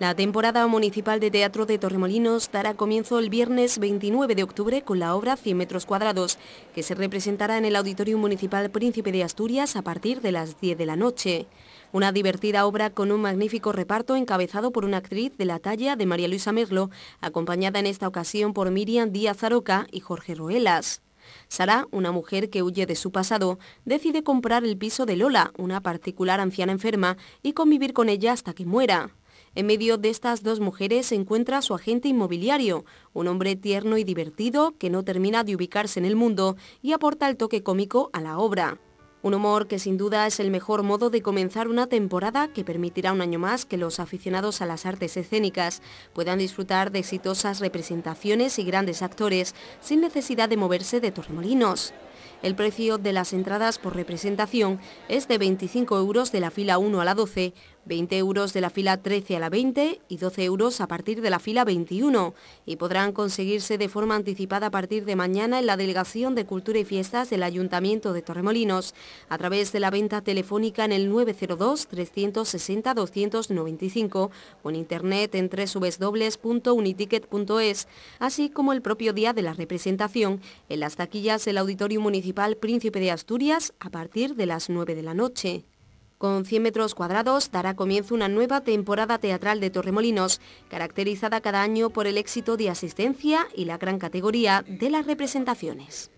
La temporada municipal de teatro de Torremolinos dará comienzo el viernes 29 de octubre con la obra 100 metros cuadrados, que se representará en el Auditorio Municipal Príncipe de Asturias a partir de las 10 de la noche. Una divertida obra con un magnífico reparto encabezado por una actriz de la talla de María Luisa Merlo, acompañada en esta ocasión por Miriam Díaz Aroca y Jorge Roelas. Sara, una mujer que huye de su pasado, decide comprar el piso de Lola, una particular anciana enferma, y convivir con ella hasta que muera. En medio de estas dos mujeres se encuentra su agente inmobiliario, un hombre tierno y divertido que no termina de ubicarse en el mundo y aporta el toque cómico a la obra. Un humor que sin duda es el mejor modo de comenzar una temporada que permitirá un año más que los aficionados a las artes escénicas puedan disfrutar de exitosas representaciones y grandes actores sin necesidad de moverse de Torremolinos. El precio de las entradas por representación es de 25 euros de la fila 1 a la 12, 20 euros de la fila 13 a la 20 y 12 euros a partir de la fila 21 y podrán conseguirse de forma anticipada a partir de mañana en la Delegación de Cultura y Fiestas del Ayuntamiento de Torremolinos a través de la venta telefónica en el 902-360-295 o en internet en www.uniticket.es, así como el propio día de la representación en las taquillas del Auditorium Municipal Príncipe de Asturias a partir de las 9 de la noche. Con 100 metros cuadrados dará comienzo una nueva temporada teatral de Torremolinos, caracterizada cada año por el éxito de asistencia y la gran categoría de las representaciones.